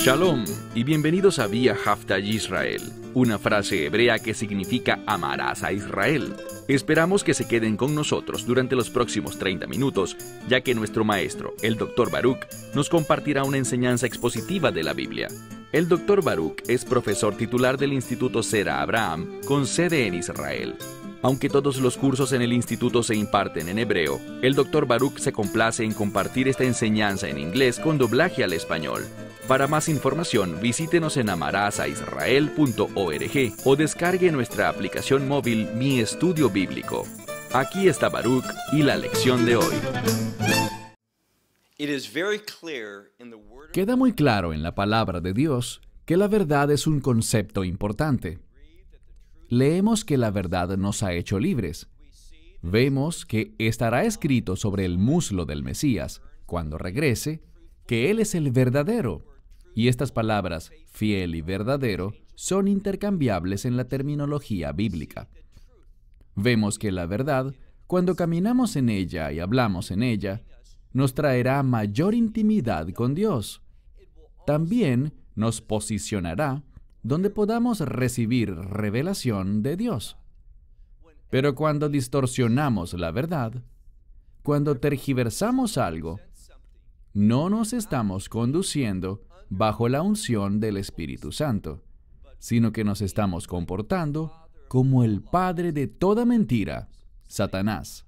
Shalom y bienvenidos a Via y Israel, una frase hebrea que significa amarás a Israel. Esperamos que se queden con nosotros durante los próximos 30 minutos, ya que nuestro maestro, el Dr. Baruch, nos compartirá una enseñanza expositiva de la Biblia. El Dr. Baruch es profesor titular del Instituto Sera Abraham, con sede en Israel. Aunque todos los cursos en el instituto se imparten en hebreo, el Dr. Baruch se complace en compartir esta enseñanza en inglés con doblaje al español. Para más información, visítenos en amarazaisrael.org o descargue nuestra aplicación móvil Mi Estudio Bíblico. Aquí está Baruch y la lección de hoy. Queda muy claro en la palabra de Dios que la verdad es un concepto importante leemos que la verdad nos ha hecho libres. Vemos que estará escrito sobre el muslo del Mesías, cuando regrese, que Él es el verdadero. Y estas palabras, fiel y verdadero, son intercambiables en la terminología bíblica. Vemos que la verdad, cuando caminamos en ella y hablamos en ella, nos traerá mayor intimidad con Dios. También nos posicionará donde podamos recibir revelación de Dios. Pero cuando distorsionamos la verdad, cuando tergiversamos algo, no nos estamos conduciendo bajo la unción del Espíritu Santo, sino que nos estamos comportando como el padre de toda mentira, Satanás.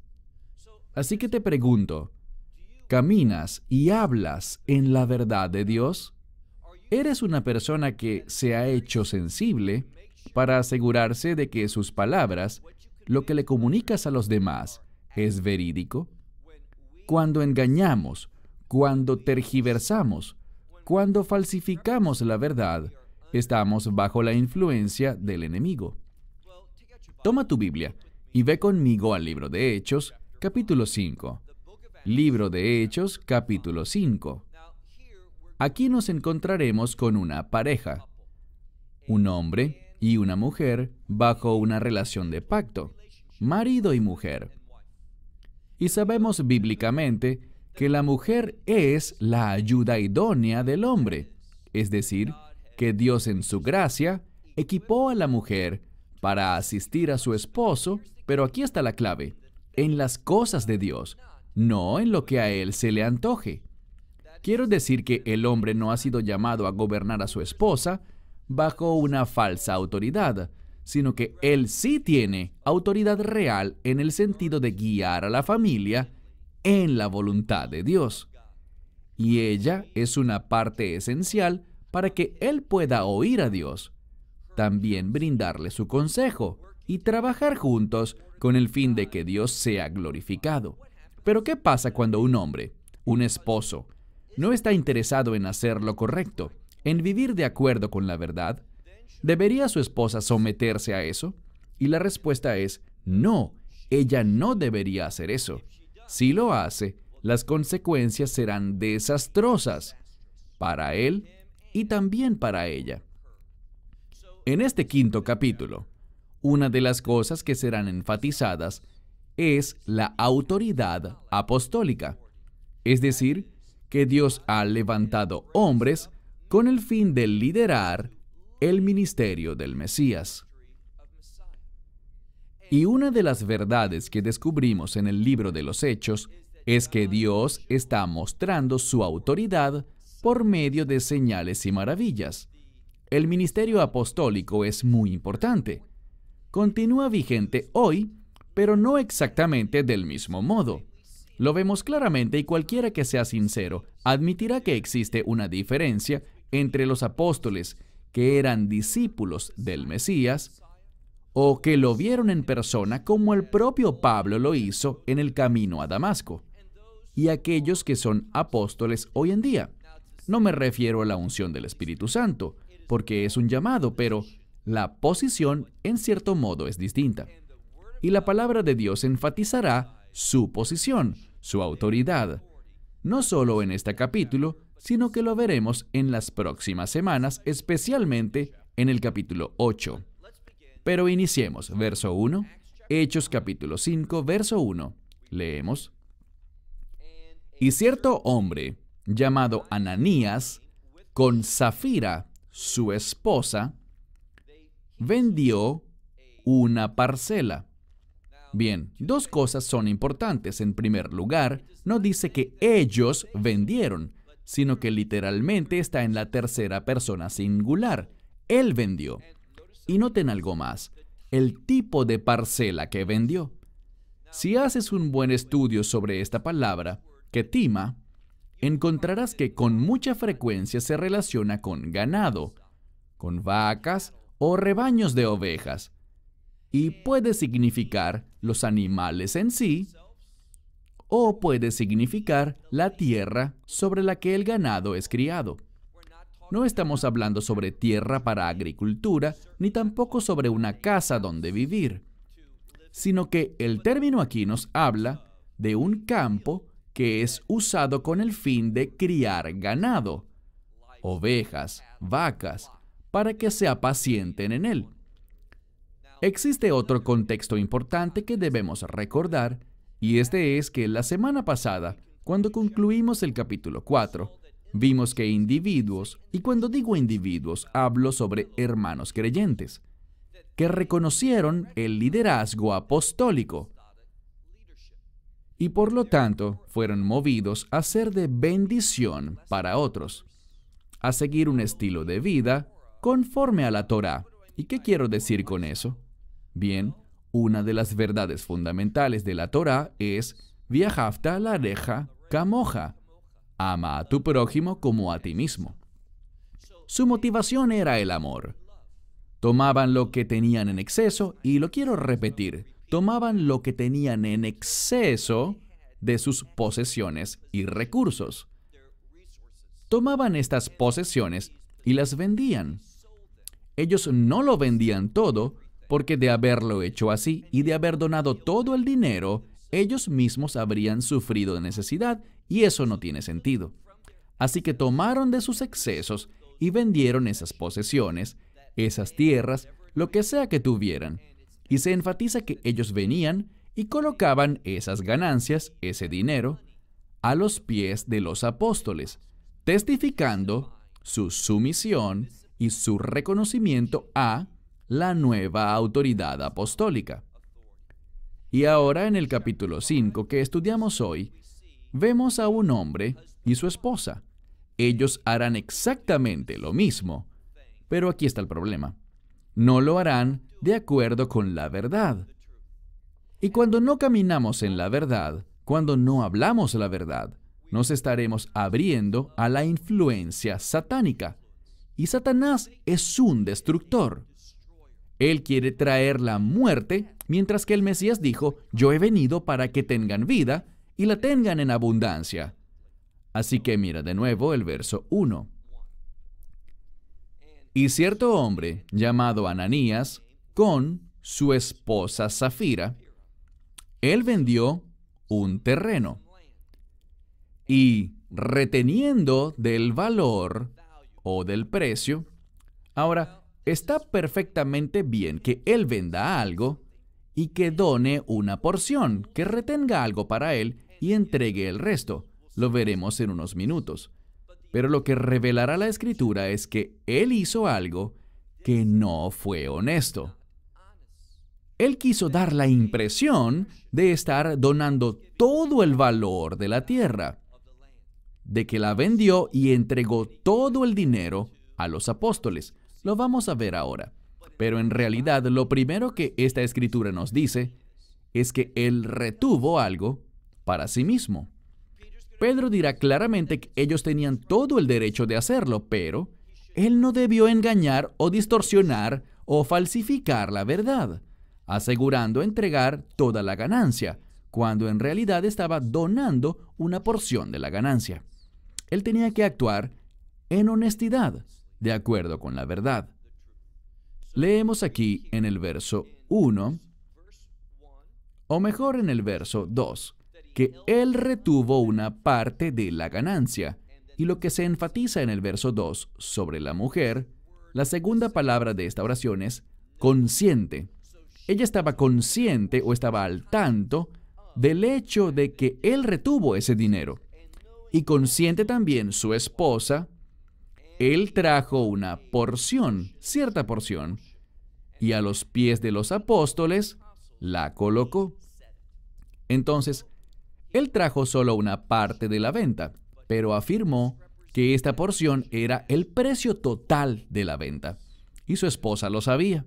Así que te pregunto, ¿caminas y hablas en la verdad de Dios? ¿Eres una persona que se ha hecho sensible para asegurarse de que sus palabras, lo que le comunicas a los demás, es verídico? Cuando engañamos, cuando tergiversamos, cuando falsificamos la verdad, estamos bajo la influencia del enemigo. Toma tu Biblia y ve conmigo al libro de Hechos, capítulo 5. Libro de Hechos, capítulo 5. Aquí nos encontraremos con una pareja, un hombre y una mujer bajo una relación de pacto, marido y mujer. Y sabemos bíblicamente que la mujer es la ayuda idónea del hombre, es decir, que Dios en su gracia equipó a la mujer para asistir a su esposo, pero aquí está la clave, en las cosas de Dios, no en lo que a él se le antoje. Quiero decir que el hombre no ha sido llamado a gobernar a su esposa bajo una falsa autoridad, sino que él sí tiene autoridad real en el sentido de guiar a la familia en la voluntad de Dios. Y ella es una parte esencial para que él pueda oír a Dios, también brindarle su consejo y trabajar juntos con el fin de que Dios sea glorificado. Pero ¿qué pasa cuando un hombre, un esposo, no está interesado en hacer lo correcto, en vivir de acuerdo con la verdad, ¿debería su esposa someterse a eso? Y la respuesta es no, ella no debería hacer eso. Si lo hace, las consecuencias serán desastrosas para él y también para ella. En este quinto capítulo, una de las cosas que serán enfatizadas es la autoridad apostólica, es decir, que Dios ha levantado hombres con el fin de liderar el ministerio del Mesías. Y una de las verdades que descubrimos en el libro de los Hechos es que Dios está mostrando su autoridad por medio de señales y maravillas. El ministerio apostólico es muy importante. Continúa vigente hoy, pero no exactamente del mismo modo. Lo vemos claramente y cualquiera que sea sincero admitirá que existe una diferencia entre los apóstoles que eran discípulos del Mesías o que lo vieron en persona como el propio Pablo lo hizo en el camino a Damasco, y aquellos que son apóstoles hoy en día. No me refiero a la unción del Espíritu Santo, porque es un llamado, pero la posición en cierto modo es distinta. Y la palabra de Dios enfatizará su posición, su autoridad, no solo en este capítulo, sino que lo veremos en las próximas semanas, especialmente en el capítulo 8. Pero iniciemos, verso 1, Hechos capítulo 5, verso 1. Leemos. Y cierto hombre, llamado Ananías, con Zafira, su esposa, vendió una parcela Bien, dos cosas son importantes. En primer lugar, no dice que ellos vendieron, sino que literalmente está en la tercera persona singular. Él vendió. Y noten algo más, el tipo de parcela que vendió. Si haces un buen estudio sobre esta palabra, ketima, encontrarás que con mucha frecuencia se relaciona con ganado, con vacas o rebaños de ovejas y puede significar los animales en sí o puede significar la tierra sobre la que el ganado es criado. No estamos hablando sobre tierra para agricultura ni tampoco sobre una casa donde vivir, sino que el término aquí nos habla de un campo que es usado con el fin de criar ganado, ovejas, vacas, para que se apacienten en él. Existe otro contexto importante que debemos recordar, y este es que la semana pasada, cuando concluimos el capítulo 4, vimos que individuos, y cuando digo individuos, hablo sobre hermanos creyentes, que reconocieron el liderazgo apostólico y por lo tanto fueron movidos a ser de bendición para otros, a seguir un estilo de vida conforme a la Torah. ¿Y qué quiero decir con eso? Bien, una de las verdades fundamentales de la Torah es viajafta la reja camoja. Ama a tu prójimo como a ti mismo. Su motivación era el amor. Tomaban lo que tenían en exceso, y lo quiero repetir, tomaban lo que tenían en exceso de sus posesiones y recursos. Tomaban estas posesiones y las vendían. Ellos no lo vendían todo, porque de haberlo hecho así y de haber donado todo el dinero, ellos mismos habrían sufrido de necesidad y eso no tiene sentido. Así que tomaron de sus excesos y vendieron esas posesiones, esas tierras, lo que sea que tuvieran. Y se enfatiza que ellos venían y colocaban esas ganancias, ese dinero, a los pies de los apóstoles, testificando su sumisión y su reconocimiento a la nueva autoridad apostólica. Y ahora en el capítulo 5 que estudiamos hoy, vemos a un hombre y su esposa. Ellos harán exactamente lo mismo, pero aquí está el problema. No lo harán de acuerdo con la verdad. Y cuando no caminamos en la verdad, cuando no hablamos la verdad, nos estaremos abriendo a la influencia satánica. Y Satanás es un destructor. Él quiere traer la muerte, mientras que el Mesías dijo, yo he venido para que tengan vida y la tengan en abundancia. Así que mira de nuevo el verso 1. Y cierto hombre, llamado Ananías, con su esposa Zafira, él vendió un terreno y reteniendo del valor o del precio. Ahora, Está perfectamente bien que Él venda algo y que done una porción, que retenga algo para Él y entregue el resto. Lo veremos en unos minutos. Pero lo que revelará la escritura es que Él hizo algo que no fue honesto. Él quiso dar la impresión de estar donando todo el valor de la tierra, de que la vendió y entregó todo el dinero a los apóstoles. Lo vamos a ver ahora. Pero en realidad lo primero que esta escritura nos dice es que él retuvo algo para sí mismo. Pedro dirá claramente que ellos tenían todo el derecho de hacerlo, pero él no debió engañar o distorsionar o falsificar la verdad, asegurando entregar toda la ganancia, cuando en realidad estaba donando una porción de la ganancia. Él tenía que actuar en honestidad, de acuerdo con la verdad. Leemos aquí en el verso 1, o mejor en el verso 2, que él retuvo una parte de la ganancia. Y lo que se enfatiza en el verso 2 sobre la mujer, la segunda palabra de esta oración es consciente. Ella estaba consciente o estaba al tanto del hecho de que él retuvo ese dinero. Y consciente también su esposa él trajo una porción, cierta porción, y a los pies de los apóstoles la colocó. Entonces, Él trajo solo una parte de la venta, pero afirmó que esta porción era el precio total de la venta, y su esposa lo sabía.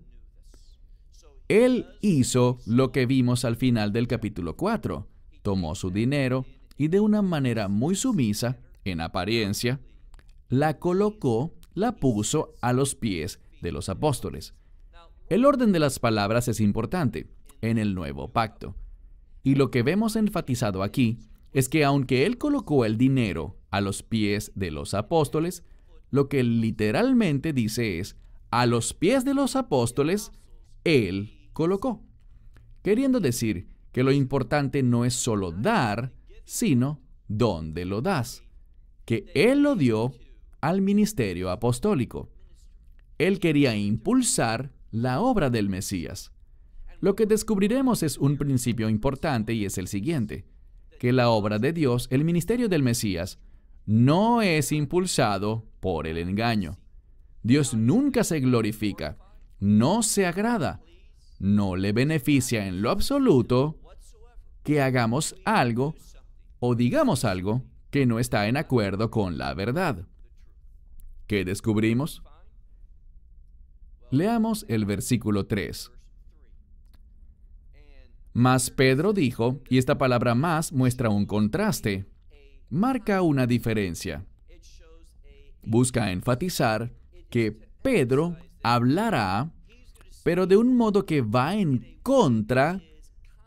Él hizo lo que vimos al final del capítulo 4, tomó su dinero y de una manera muy sumisa, en apariencia, la colocó, la puso a los pies de los apóstoles. El orden de las palabras es importante en el nuevo pacto. Y lo que vemos enfatizado aquí es que aunque él colocó el dinero a los pies de los apóstoles, lo que literalmente dice es, a los pies de los apóstoles, él colocó. Queriendo decir que lo importante no es solo dar, sino dónde lo das. Que él lo dio al ministerio apostólico. Él quería impulsar la obra del Mesías. Lo que descubriremos es un principio importante y es el siguiente, que la obra de Dios, el ministerio del Mesías, no es impulsado por el engaño. Dios nunca se glorifica, no se agrada, no le beneficia en lo absoluto que hagamos algo o digamos algo que no está en acuerdo con la verdad. ¿Qué descubrimos? Leamos el versículo 3. Mas Pedro dijo, y esta palabra más muestra un contraste, marca una diferencia. Busca enfatizar que Pedro hablará, pero de un modo que va en contra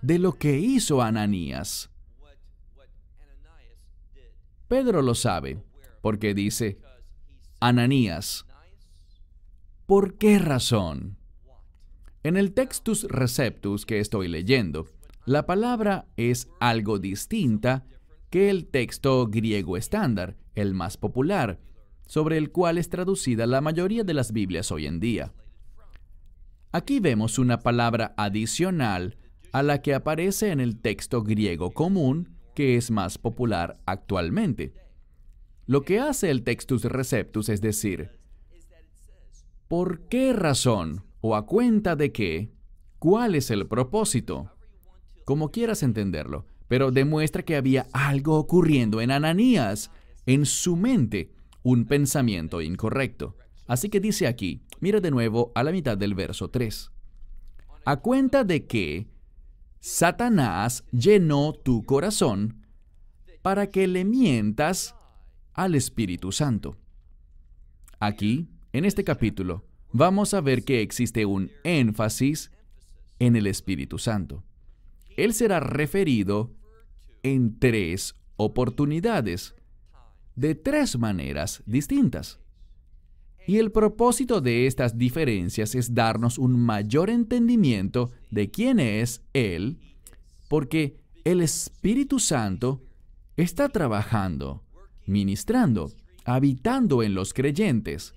de lo que hizo Ananías. Pedro lo sabe, porque dice, Ananías. ¿Por qué razón? En el Textus Receptus que estoy leyendo, la palabra es algo distinta que el texto griego estándar, el más popular, sobre el cual es traducida la mayoría de las Biblias hoy en día. Aquí vemos una palabra adicional a la que aparece en el texto griego común que es más popular actualmente. Lo que hace el Textus Receptus es decir, ¿por qué razón o a cuenta de qué? ¿Cuál es el propósito? Como quieras entenderlo, pero demuestra que había algo ocurriendo en Ananías, en su mente, un pensamiento incorrecto. Así que dice aquí, mira de nuevo a la mitad del verso 3. A cuenta de que Satanás llenó tu corazón para que le mientas al Espíritu Santo. Aquí, en este capítulo, vamos a ver que existe un énfasis en el Espíritu Santo. Él será referido en tres oportunidades, de tres maneras distintas. Y el propósito de estas diferencias es darnos un mayor entendimiento de quién es Él, porque el Espíritu Santo está trabajando ministrando, habitando en los creyentes.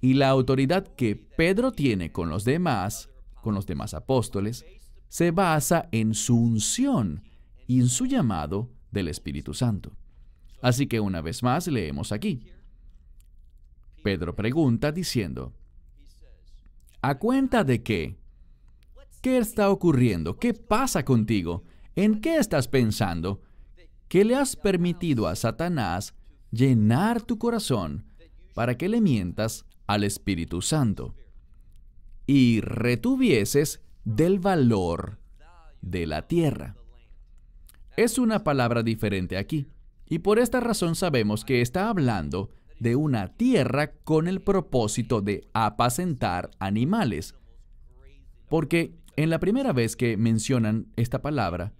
Y la autoridad que Pedro tiene con los demás, con los demás apóstoles, se basa en su unción y en su llamado del Espíritu Santo. Así que una vez más leemos aquí. Pedro pregunta diciendo, ¿a cuenta de qué? ¿Qué está ocurriendo? ¿Qué pasa contigo? ¿En qué estás pensando? que le has permitido a Satanás llenar tu corazón para que le mientas al Espíritu Santo y retuvieses del valor de la tierra. Es una palabra diferente aquí, y por esta razón sabemos que está hablando de una tierra con el propósito de apacentar animales, porque en la primera vez que mencionan esta palabra,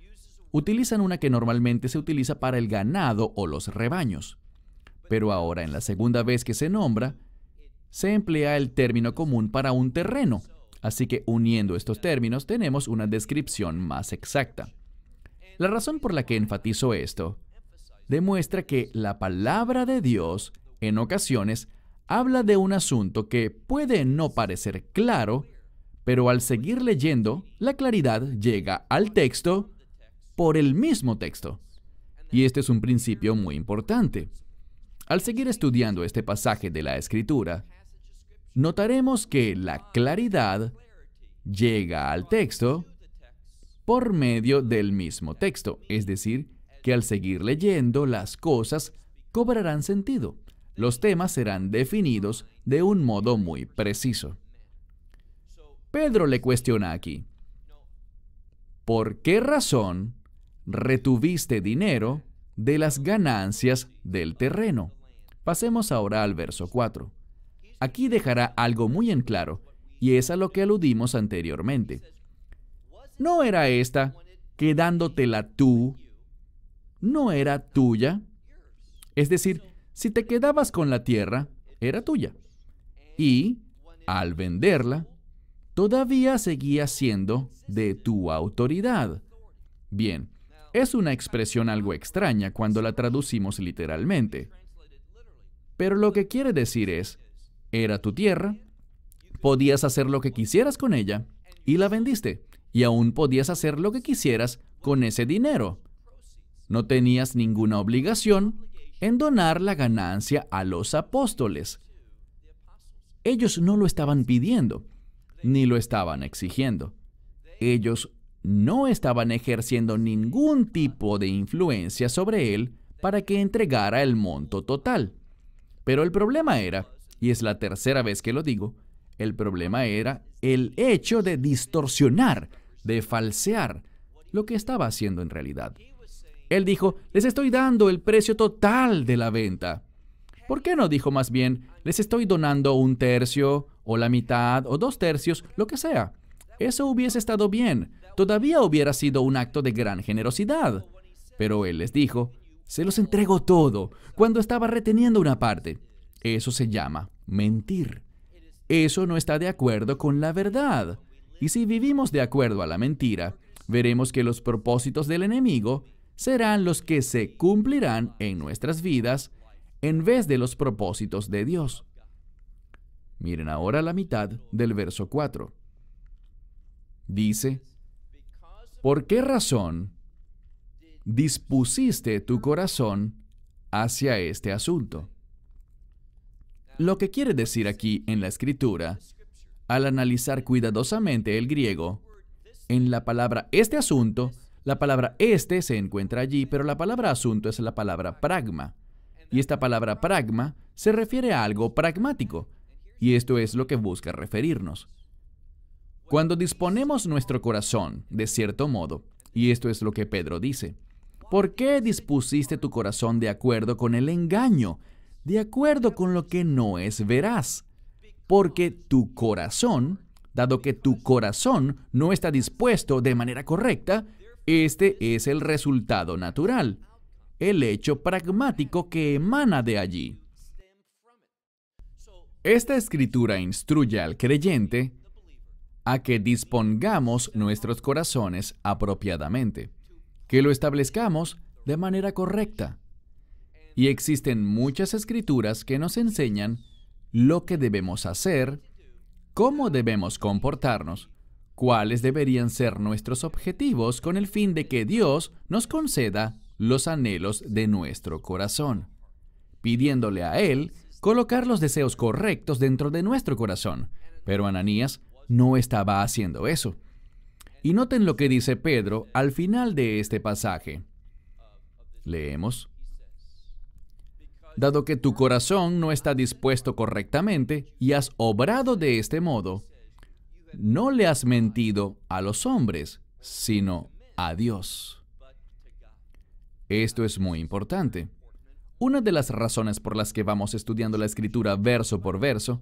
utilizan una que normalmente se utiliza para el ganado o los rebaños. Pero ahora, en la segunda vez que se nombra, se emplea el término común para un terreno. Así que uniendo estos términos tenemos una descripción más exacta. La razón por la que enfatizo esto demuestra que la palabra de Dios, en ocasiones, habla de un asunto que puede no parecer claro, pero al seguir leyendo, la claridad llega al texto por el mismo texto. Y este es un principio muy importante. Al seguir estudiando este pasaje de la Escritura, notaremos que la claridad llega al texto por medio del mismo texto, es decir, que al seguir leyendo las cosas cobrarán sentido. Los temas serán definidos de un modo muy preciso. Pedro le cuestiona aquí, ¿por qué razón retuviste dinero de las ganancias del terreno. Pasemos ahora al verso 4. Aquí dejará algo muy en claro, y es a lo que aludimos anteriormente. ¿No era esta quedándotela tú? ¿No era tuya? Es decir, si te quedabas con la tierra, era tuya. Y, al venderla, todavía seguía siendo de tu autoridad. Bien, es una expresión algo extraña cuando la traducimos literalmente. Pero lo que quiere decir es, era tu tierra, podías hacer lo que quisieras con ella y la vendiste, y aún podías hacer lo que quisieras con ese dinero. No tenías ninguna obligación en donar la ganancia a los apóstoles. Ellos no lo estaban pidiendo, ni lo estaban exigiendo. Ellos no estaban ejerciendo ningún tipo de influencia sobre él para que entregara el monto total. Pero el problema era, y es la tercera vez que lo digo, el problema era el hecho de distorsionar, de falsear lo que estaba haciendo en realidad. Él dijo, les estoy dando el precio total de la venta. ¿Por qué no dijo más bien, les estoy donando un tercio o la mitad o dos tercios, lo que sea? Eso hubiese estado bien, todavía hubiera sido un acto de gran generosidad. Pero él les dijo, se los entregó todo cuando estaba reteniendo una parte. Eso se llama mentir. Eso no está de acuerdo con la verdad. Y si vivimos de acuerdo a la mentira, veremos que los propósitos del enemigo serán los que se cumplirán en nuestras vidas en vez de los propósitos de Dios. Miren ahora la mitad del verso 4. Dice, ¿Por qué razón dispusiste tu corazón hacia este asunto? Lo que quiere decir aquí en la escritura, al analizar cuidadosamente el griego, en la palabra este asunto, la palabra este se encuentra allí, pero la palabra asunto es la palabra pragma. Y esta palabra pragma se refiere a algo pragmático. Y esto es lo que busca referirnos. Cuando disponemos nuestro corazón, de cierto modo, y esto es lo que Pedro dice, ¿por qué dispusiste tu corazón de acuerdo con el engaño, de acuerdo con lo que no es veraz? Porque tu corazón, dado que tu corazón no está dispuesto de manera correcta, este es el resultado natural, el hecho pragmático que emana de allí. Esta escritura instruye al creyente a que dispongamos nuestros corazones apropiadamente, que lo establezcamos de manera correcta. Y existen muchas escrituras que nos enseñan lo que debemos hacer, cómo debemos comportarnos, cuáles deberían ser nuestros objetivos con el fin de que Dios nos conceda los anhelos de nuestro corazón, pidiéndole a Él colocar los deseos correctos dentro de nuestro corazón. Pero Ananías no estaba haciendo eso. Y noten lo que dice Pedro al final de este pasaje. Leemos. Dado que tu corazón no está dispuesto correctamente y has obrado de este modo, no le has mentido a los hombres, sino a Dios. Esto es muy importante. Una de las razones por las que vamos estudiando la escritura verso por verso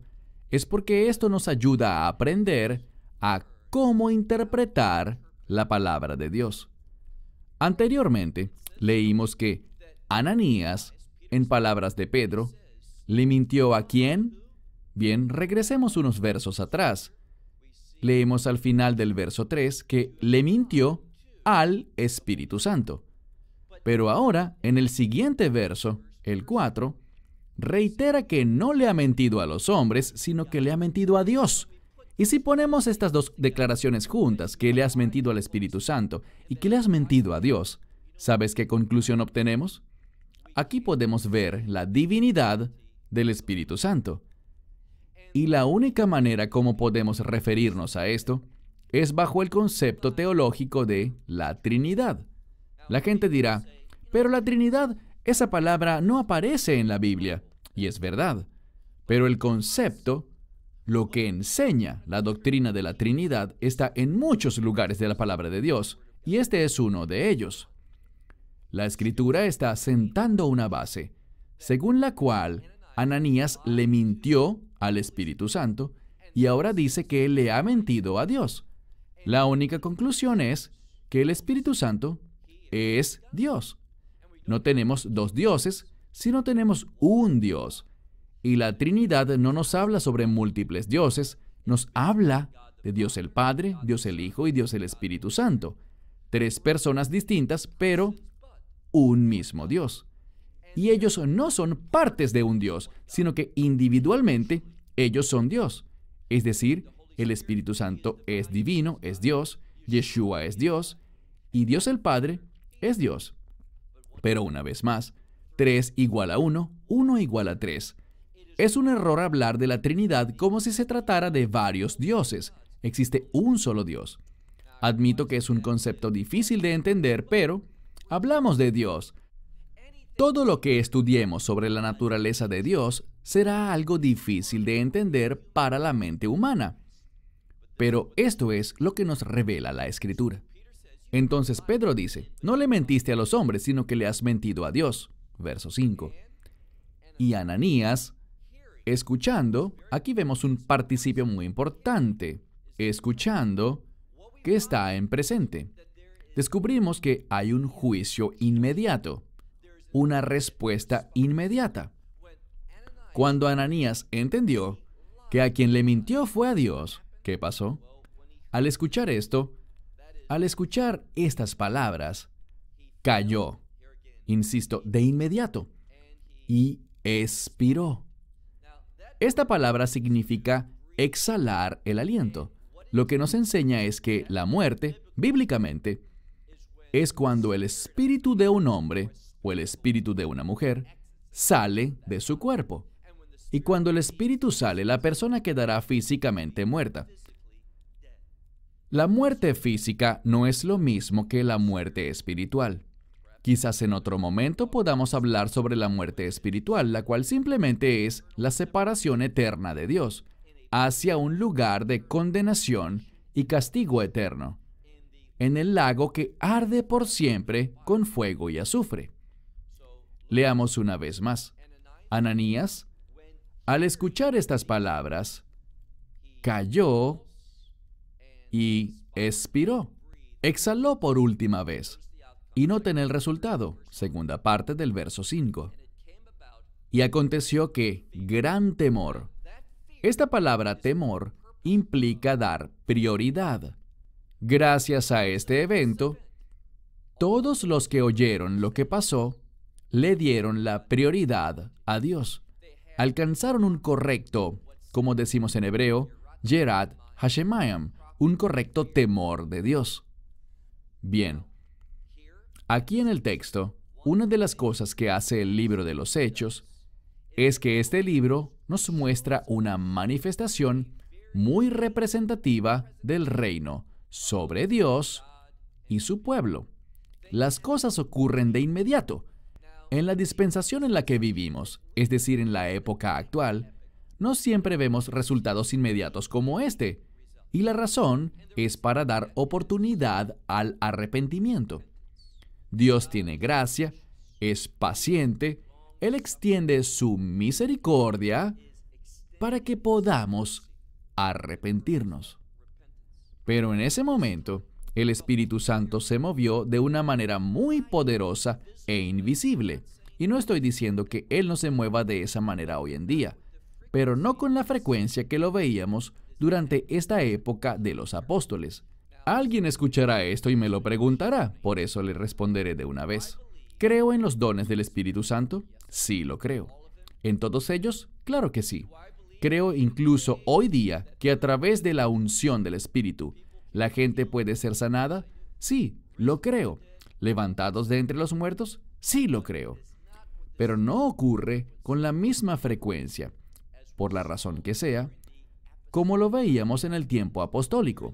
es porque esto nos ayuda a aprender a cómo interpretar la palabra de Dios. Anteriormente, leímos que Ananías, en palabras de Pedro, le mintió a quién? Bien, regresemos unos versos atrás. Leemos al final del verso 3 que le mintió al Espíritu Santo. Pero ahora, en el siguiente verso, el 4, reitera que no le ha mentido a los hombres, sino que le ha mentido a Dios. Y si ponemos estas dos declaraciones juntas, que le has mentido al Espíritu Santo y que le has mentido a Dios, ¿sabes qué conclusión obtenemos? Aquí podemos ver la divinidad del Espíritu Santo. Y la única manera como podemos referirnos a esto es bajo el concepto teológico de la Trinidad. La gente dirá, pero la Trinidad, esa palabra no aparece en la Biblia y es verdad. Pero el concepto, lo que enseña la doctrina de la Trinidad, está en muchos lugares de la palabra de Dios, y este es uno de ellos. La escritura está sentando una base, según la cual Ananías le mintió al Espíritu Santo y ahora dice que le ha mentido a Dios. La única conclusión es que el Espíritu Santo es Dios. No tenemos dos dioses, si no tenemos un Dios? Y la Trinidad no nos habla sobre múltiples dioses, nos habla de Dios el Padre, Dios el Hijo y Dios el Espíritu Santo. Tres personas distintas, pero un mismo Dios. Y ellos no son partes de un Dios, sino que individualmente ellos son Dios. Es decir, el Espíritu Santo es divino, es Dios, Yeshua es Dios, y Dios el Padre es Dios. Pero una vez más, 3 igual a 1, 1 igual a 3. Es un error hablar de la Trinidad como si se tratara de varios dioses. Existe un solo Dios. Admito que es un concepto difícil de entender, pero hablamos de Dios. Todo lo que estudiemos sobre la naturaleza de Dios será algo difícil de entender para la mente humana. Pero esto es lo que nos revela la escritura. Entonces Pedro dice, no le mentiste a los hombres, sino que le has mentido a Dios verso 5. Y Ananías, escuchando, aquí vemos un participio muy importante, escuchando, que está en presente. Descubrimos que hay un juicio inmediato, una respuesta inmediata. Cuando Ananías entendió que a quien le mintió fue a Dios, ¿qué pasó? Al escuchar esto, al escuchar estas palabras, cayó insisto, de inmediato. Y expiró. Esta palabra significa exhalar el aliento. Lo que nos enseña es que la muerte, bíblicamente, es cuando el espíritu de un hombre o el espíritu de una mujer sale de su cuerpo. Y cuando el espíritu sale, la persona quedará físicamente muerta. La muerte física no es lo mismo que la muerte espiritual. Quizás en otro momento podamos hablar sobre la muerte espiritual, la cual simplemente es la separación eterna de Dios, hacia un lugar de condenación y castigo eterno, en el lago que arde por siempre con fuego y azufre. Leamos una vez más. Ananías, al escuchar estas palabras, cayó y expiró. Exhaló por última vez y noten el resultado, segunda parte del verso 5. Y aconteció que gran temor. Esta palabra temor implica dar prioridad. Gracias a este evento, todos los que oyeron lo que pasó le dieron la prioridad a Dios. Alcanzaron un correcto, como decimos en hebreo, Gerad Hashemayam, un correcto temor de Dios. Bien, Aquí en el texto, una de las cosas que hace el libro de los Hechos es que este libro nos muestra una manifestación muy representativa del reino sobre Dios y su pueblo. Las cosas ocurren de inmediato. En la dispensación en la que vivimos, es decir, en la época actual, no siempre vemos resultados inmediatos como este, y la razón es para dar oportunidad al arrepentimiento. Dios tiene gracia, es paciente, Él extiende su misericordia para que podamos arrepentirnos. Pero en ese momento, el Espíritu Santo se movió de una manera muy poderosa e invisible. Y no estoy diciendo que Él no se mueva de esa manera hoy en día, pero no con la frecuencia que lo veíamos durante esta época de los apóstoles. Alguien escuchará esto y me lo preguntará, por eso le responderé de una vez. ¿Creo en los dones del Espíritu Santo? Sí, lo creo. ¿En todos ellos? Claro que sí. Creo incluso hoy día que a través de la unción del Espíritu, la gente puede ser sanada. Sí, lo creo. ¿Levantados de entre los muertos? Sí, lo creo. Pero no ocurre con la misma frecuencia, por la razón que sea, como lo veíamos en el tiempo apostólico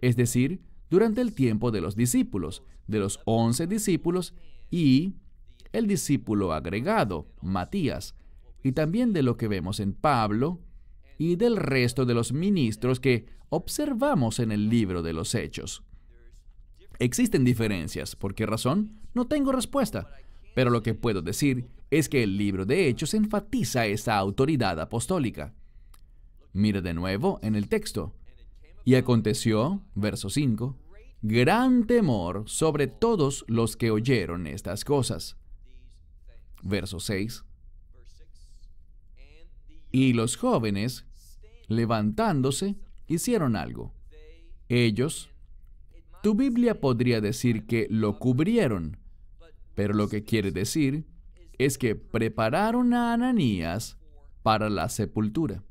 es decir, durante el tiempo de los discípulos, de los once discípulos y el discípulo agregado, Matías, y también de lo que vemos en Pablo y del resto de los ministros que observamos en el libro de los Hechos. Existen diferencias, ¿por qué razón? No tengo respuesta, pero lo que puedo decir es que el libro de Hechos enfatiza esa autoridad apostólica. Mira de nuevo en el texto, y aconteció, verso 5, gran temor sobre todos los que oyeron estas cosas. Verso 6. Y los jóvenes, levantándose, hicieron algo. Ellos, tu Biblia podría decir que lo cubrieron, pero lo que quiere decir es que prepararon a Ananías para la sepultura.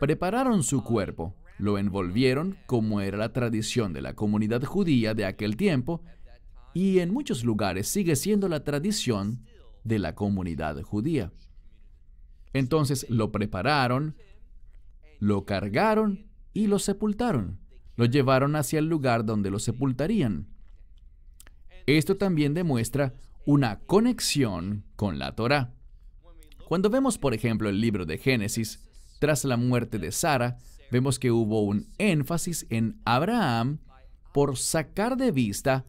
Prepararon su cuerpo lo envolvieron, como era la tradición de la comunidad judía de aquel tiempo, y en muchos lugares sigue siendo la tradición de la comunidad judía. Entonces lo prepararon, lo cargaron y lo sepultaron. Lo llevaron hacia el lugar donde lo sepultarían. Esto también demuestra una conexión con la Torá. Cuando vemos, por ejemplo, el libro de Génesis, tras la muerte de Sara, vemos que hubo un énfasis en Abraham por sacar de vista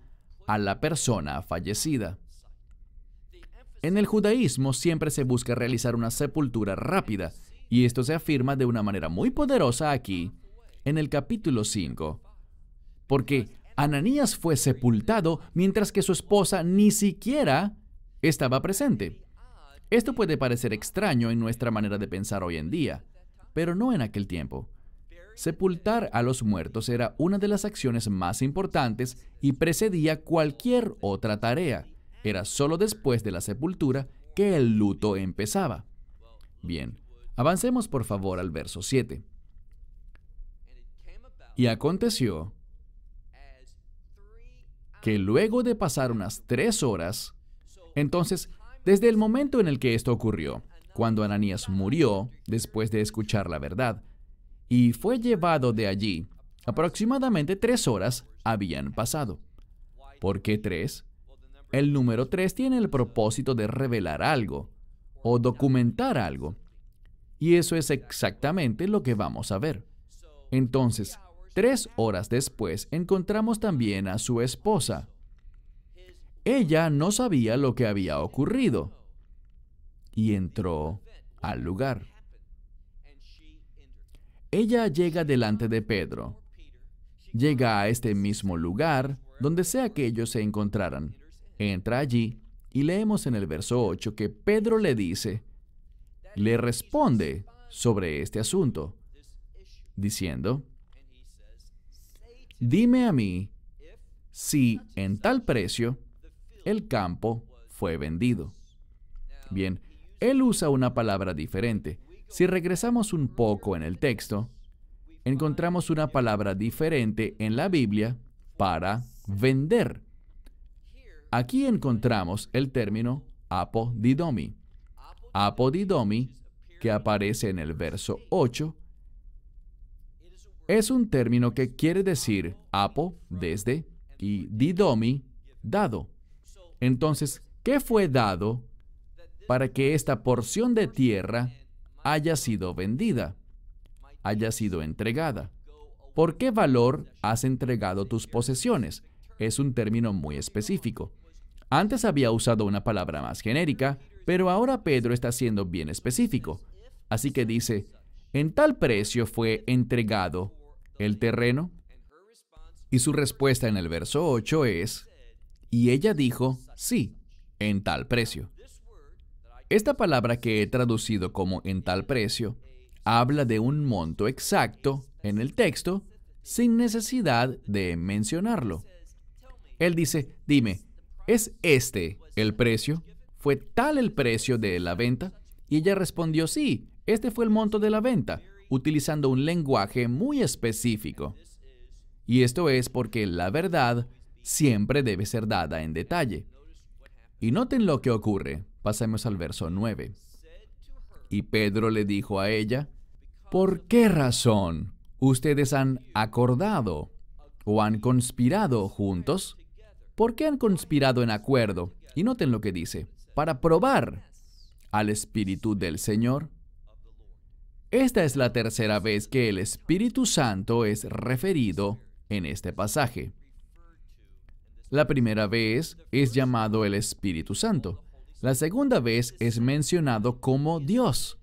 a la persona fallecida. En el judaísmo siempre se busca realizar una sepultura rápida, y esto se afirma de una manera muy poderosa aquí, en el capítulo 5, porque Ananías fue sepultado mientras que su esposa ni siquiera estaba presente. Esto puede parecer extraño en nuestra manera de pensar hoy en día, pero no en aquel tiempo. Sepultar a los muertos era una de las acciones más importantes y precedía cualquier otra tarea. Era solo después de la sepultura que el luto empezaba. Bien, avancemos por favor al verso 7. Y aconteció que luego de pasar unas tres horas, entonces, desde el momento en el que esto ocurrió, cuando Ananías murió, después de escuchar la verdad, y fue llevado de allí. Aproximadamente tres horas habían pasado. ¿Por qué tres? El número tres tiene el propósito de revelar algo o documentar algo. Y eso es exactamente lo que vamos a ver. Entonces, tres horas después encontramos también a su esposa. Ella no sabía lo que había ocurrido y entró al lugar. Ella llega delante de Pedro. Llega a este mismo lugar, donde sea que ellos se encontraran. Entra allí y leemos en el verso 8 que Pedro le dice, le responde sobre este asunto, diciendo, dime a mí si en tal precio el campo fue vendido. Bien, él usa una palabra diferente. Si regresamos un poco en el texto, encontramos una palabra diferente en la Biblia para vender. Aquí encontramos el término apodidomi. Apodidomi, que aparece en el verso 8, es un término que quiere decir apo, desde, y didomi, dado. Entonces, ¿qué fue dado para que esta porción de tierra haya sido vendida, haya sido entregada. ¿Por qué valor has entregado tus posesiones? Es un término muy específico. Antes había usado una palabra más genérica, pero ahora Pedro está siendo bien específico. Así que dice, en tal precio fue entregado el terreno. Y su respuesta en el verso 8 es, y ella dijo, sí, en tal precio. Esta palabra que he traducido como en tal precio habla de un monto exacto en el texto sin necesidad de mencionarlo. Él dice, dime, ¿es este el precio? ¿Fue tal el precio de la venta? Y ella respondió, sí, este fue el monto de la venta, utilizando un lenguaje muy específico. Y esto es porque la verdad siempre debe ser dada en detalle. Y noten lo que ocurre. Pasemos al verso 9. Y Pedro le dijo a ella, ¿por qué razón ustedes han acordado o han conspirado juntos? ¿Por qué han conspirado en acuerdo? Y noten lo que dice, para probar al Espíritu del Señor. Esta es la tercera vez que el Espíritu Santo es referido en este pasaje. La primera vez es llamado el Espíritu Santo. La segunda vez es mencionado como Dios.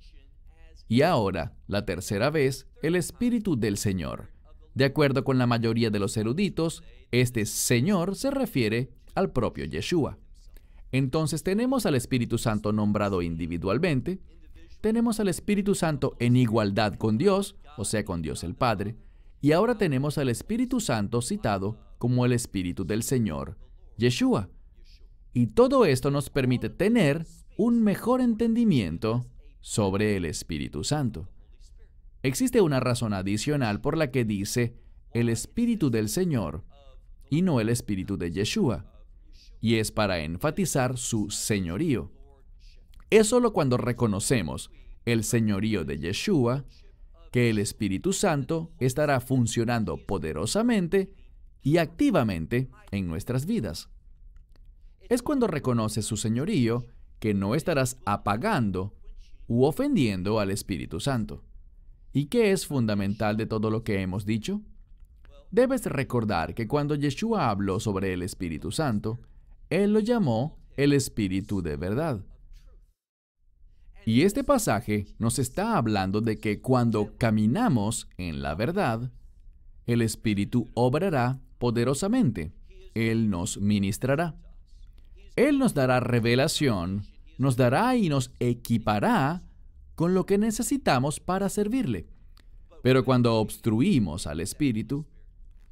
Y ahora, la tercera vez, el Espíritu del Señor. De acuerdo con la mayoría de los eruditos, este Señor se refiere al propio Yeshua. Entonces tenemos al Espíritu Santo nombrado individualmente, tenemos al Espíritu Santo en igualdad con Dios, o sea, con Dios el Padre, y ahora tenemos al Espíritu Santo citado como el Espíritu del Señor, Yeshua, y todo esto nos permite tener un mejor entendimiento sobre el Espíritu Santo. Existe una razón adicional por la que dice el Espíritu del Señor y no el Espíritu de Yeshua, y es para enfatizar su señorío. Es solo cuando reconocemos el señorío de Yeshua que el Espíritu Santo estará funcionando poderosamente y activamente en nuestras vidas es cuando reconoce su señorío que no estarás apagando u ofendiendo al Espíritu Santo. ¿Y qué es fundamental de todo lo que hemos dicho? Debes recordar que cuando Yeshua habló sobre el Espíritu Santo, Él lo llamó el Espíritu de verdad. Y este pasaje nos está hablando de que cuando caminamos en la verdad, el Espíritu obrará poderosamente. Él nos ministrará. Él nos dará revelación, nos dará y nos equipará con lo que necesitamos para servirle. Pero cuando obstruimos al Espíritu,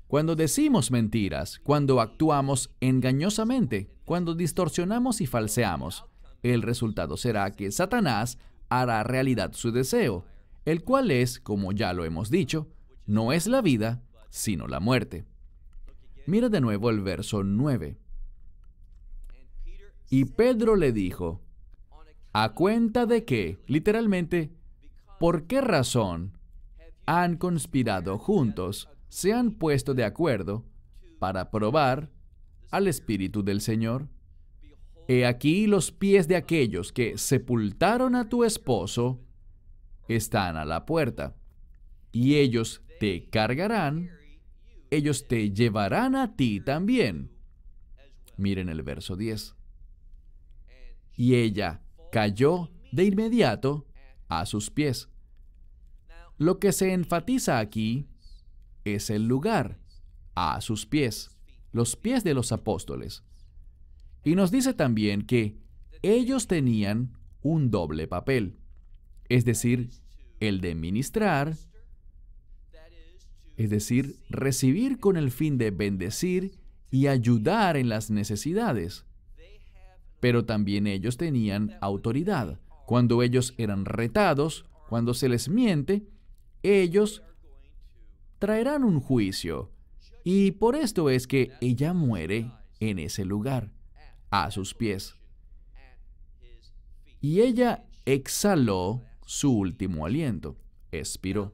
cuando decimos mentiras, cuando actuamos engañosamente, cuando distorsionamos y falseamos, el resultado será que Satanás hará realidad su deseo, el cual es, como ya lo hemos dicho, no es la vida, sino la muerte. Mira de nuevo el verso 9. Y Pedro le dijo, ¿a cuenta de qué? Literalmente, ¿por qué razón han conspirado juntos, se han puesto de acuerdo para probar al Espíritu del Señor? He aquí los pies de aquellos que sepultaron a tu esposo están a la puerta, y ellos te cargarán, ellos te llevarán a ti también. Miren el verso 10 y ella cayó de inmediato a sus pies. Lo que se enfatiza aquí es el lugar, a sus pies, los pies de los apóstoles. Y nos dice también que ellos tenían un doble papel, es decir, el de ministrar, es decir, recibir con el fin de bendecir y ayudar en las necesidades pero también ellos tenían autoridad. Cuando ellos eran retados, cuando se les miente, ellos traerán un juicio. Y por esto es que ella muere en ese lugar, a sus pies. Y ella exhaló su último aliento, expiró.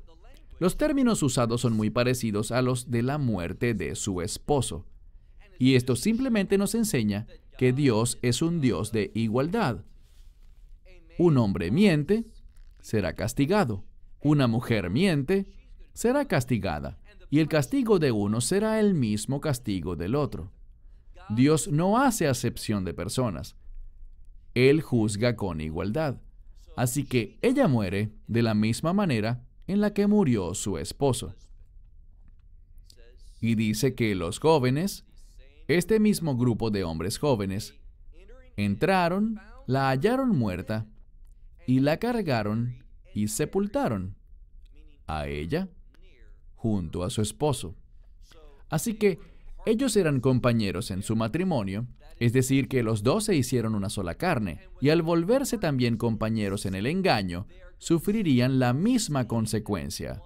Los términos usados son muy parecidos a los de la muerte de su esposo. Y esto simplemente nos enseña que Dios es un Dios de igualdad. Un hombre miente, será castigado. Una mujer miente, será castigada. Y el castigo de uno será el mismo castigo del otro. Dios no hace acepción de personas. Él juzga con igualdad. Así que ella muere de la misma manera en la que murió su esposo. Y dice que los jóvenes este mismo grupo de hombres jóvenes entraron, la hallaron muerta y la cargaron y sepultaron a ella junto a su esposo. Así que ellos eran compañeros en su matrimonio, es decir, que los dos se hicieron una sola carne, y al volverse también compañeros en el engaño, sufrirían la misma consecuencia.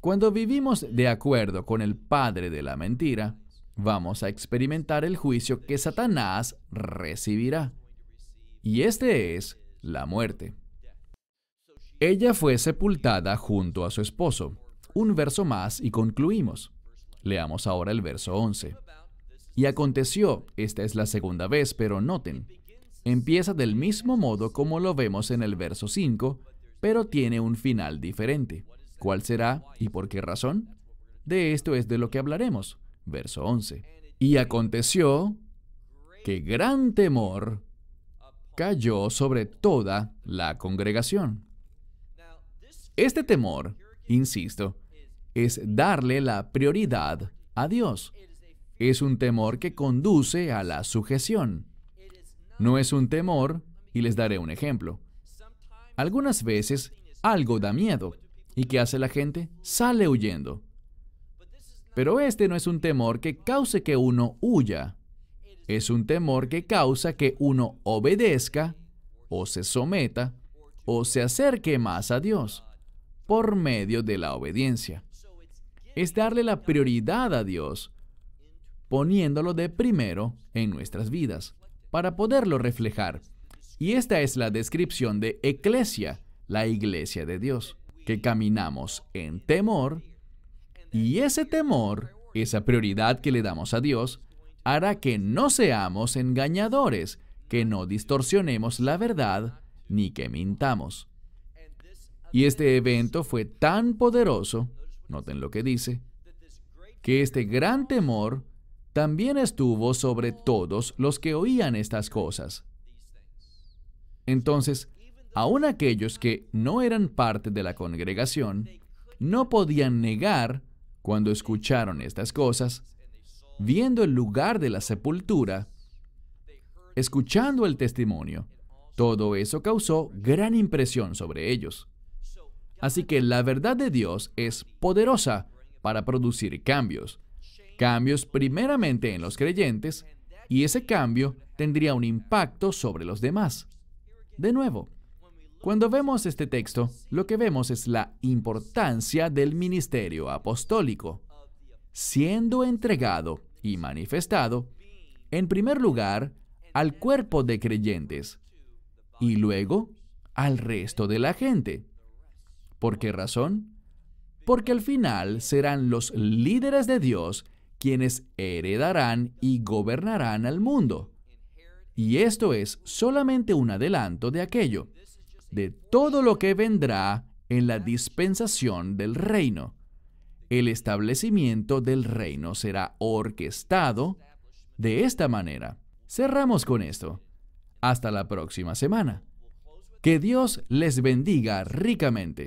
Cuando vivimos de acuerdo con el padre de la mentira, vamos a experimentar el juicio que Satanás recibirá. Y este es la muerte. Ella fue sepultada junto a su esposo. Un verso más y concluimos. Leamos ahora el verso 11. Y aconteció, esta es la segunda vez, pero noten, empieza del mismo modo como lo vemos en el verso 5, pero tiene un final diferente. ¿Cuál será y por qué razón? De esto es de lo que hablaremos verso 11. Y aconteció que gran temor cayó sobre toda la congregación. Este temor, insisto, es darle la prioridad a Dios. Es un temor que conduce a la sujeción. No es un temor, y les daré un ejemplo. Algunas veces algo da miedo. ¿Y qué hace la gente? Sale huyendo. Pero este no es un temor que cause que uno huya. Es un temor que causa que uno obedezca o se someta o se acerque más a Dios por medio de la obediencia. Es darle la prioridad a Dios, poniéndolo de primero en nuestras vidas, para poderlo reflejar. Y esta es la descripción de eclesia, la iglesia de Dios, que caminamos en temor y ese temor, esa prioridad que le damos a Dios, hará que no seamos engañadores, que no distorsionemos la verdad, ni que mintamos. Y este evento fue tan poderoso, noten lo que dice, que este gran temor también estuvo sobre todos los que oían estas cosas. Entonces, aun aquellos que no eran parte de la congregación, no podían negar cuando escucharon estas cosas, viendo el lugar de la sepultura, escuchando el testimonio, todo eso causó gran impresión sobre ellos. Así que la verdad de Dios es poderosa para producir cambios. Cambios primeramente en los creyentes y ese cambio tendría un impacto sobre los demás. De nuevo, cuando vemos este texto, lo que vemos es la importancia del ministerio apostólico, siendo entregado y manifestado, en primer lugar, al cuerpo de creyentes y luego al resto de la gente. ¿Por qué razón? Porque al final serán los líderes de Dios quienes heredarán y gobernarán al mundo. Y esto es solamente un adelanto de aquello de todo lo que vendrá en la dispensación del reino. El establecimiento del reino será orquestado de esta manera. Cerramos con esto. Hasta la próxima semana. Que Dios les bendiga ricamente.